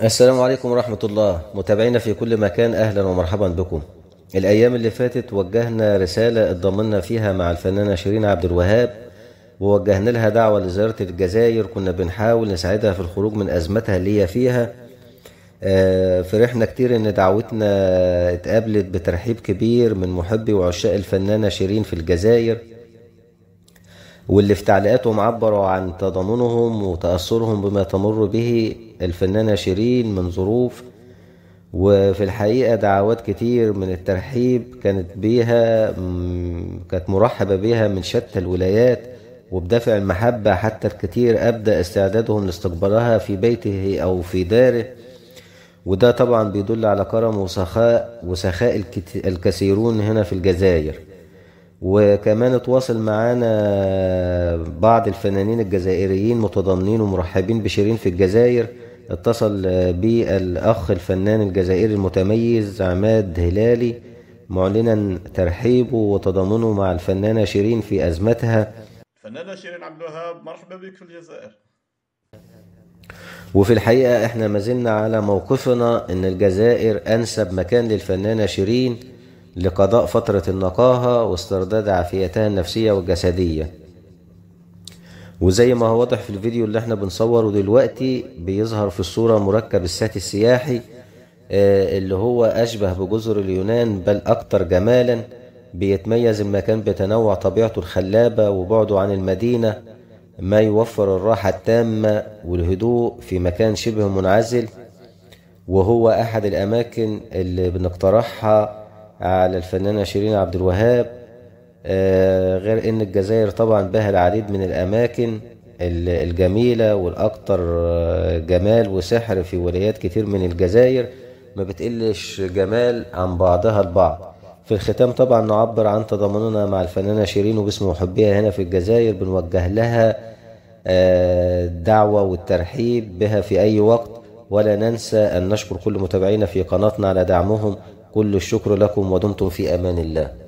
السلام عليكم ورحمة الله متابعينا في كل مكان أهلا ومرحبا بكم الأيام اللي فاتت وجهنا رسالة اتضمننا فيها مع الفنانة شيرين عبد الوهاب ووجهنا لها دعوة لزيارة الجزائر كنا بنحاول نساعدها في الخروج من أزمتها اللي هي فيها آه، فرحنا كتير إن دعوتنا اتقابلت بترحيب كبير من محبي وعشاق الفنانة شيرين في الجزائر واللي في تعليقاتهم عبروا عن تضامنهم وتأثرهم بما تمر به الفنانة شيرين من ظروف وفي الحقيقة دعوات كتير من الترحيب كانت بيها كانت مرحبة بيها من شتى الولايات وبدافع المحبة حتى الكتير أبدأ استعدادهم لاستقبالها في بيته أو في داره وده طبعا بيدل على كرم وسخاء وسخاء الكثيرون هنا في الجزائر وكمان اتواصل معانا بعض الفنانين الجزائريين متضامنين ومرحبين بشيرين في الجزائر اتصل بالاخ الفنان الجزائري المتميز عماد هلالي معلنا ترحيبه وتضامنه مع الفنانه شيرين في ازمتها الفنانه شيرين عبد الوهاب مرحبا بك في الجزائر وفي الحقيقه احنا ما زلنا على موقفنا ان الجزائر انسب مكان للفنانه شيرين لقضاء فترة النقاهة واسترداد عافيتها النفسية والجسدية وزي ما هو واضح في الفيديو اللي احنا بنصوره دلوقتي بيظهر في الصورة مركب السات السياحي آه، اللي هو أشبه بجزر اليونان بل أكثر جمالا بيتميز المكان بتنوع طبيعته الخلابة وبعده عن المدينة ما يوفر الراحة التامة والهدوء في مكان شبه منعزل وهو أحد الأماكن اللي بنقترحها على الفنانة شيرين عبد الوهاب آه، غير ان الجزائر طبعا بها العديد من الاماكن الجميلة والاكثر آه، جمال وسحر في ولايات كتير من الجزائر ما بتقلش جمال عن بعضها البعض في الختام طبعا نعبر عن تضامننا مع الفنانة شيرين وباسم محبيها هنا في الجزائر بنوجه لها الدعوة آه، والترحيب بها في أي وقت ولا ننسى أن نشكر كل متابعينا في قناتنا على دعمهم كل الشكر لكم ودمتم في أمان الله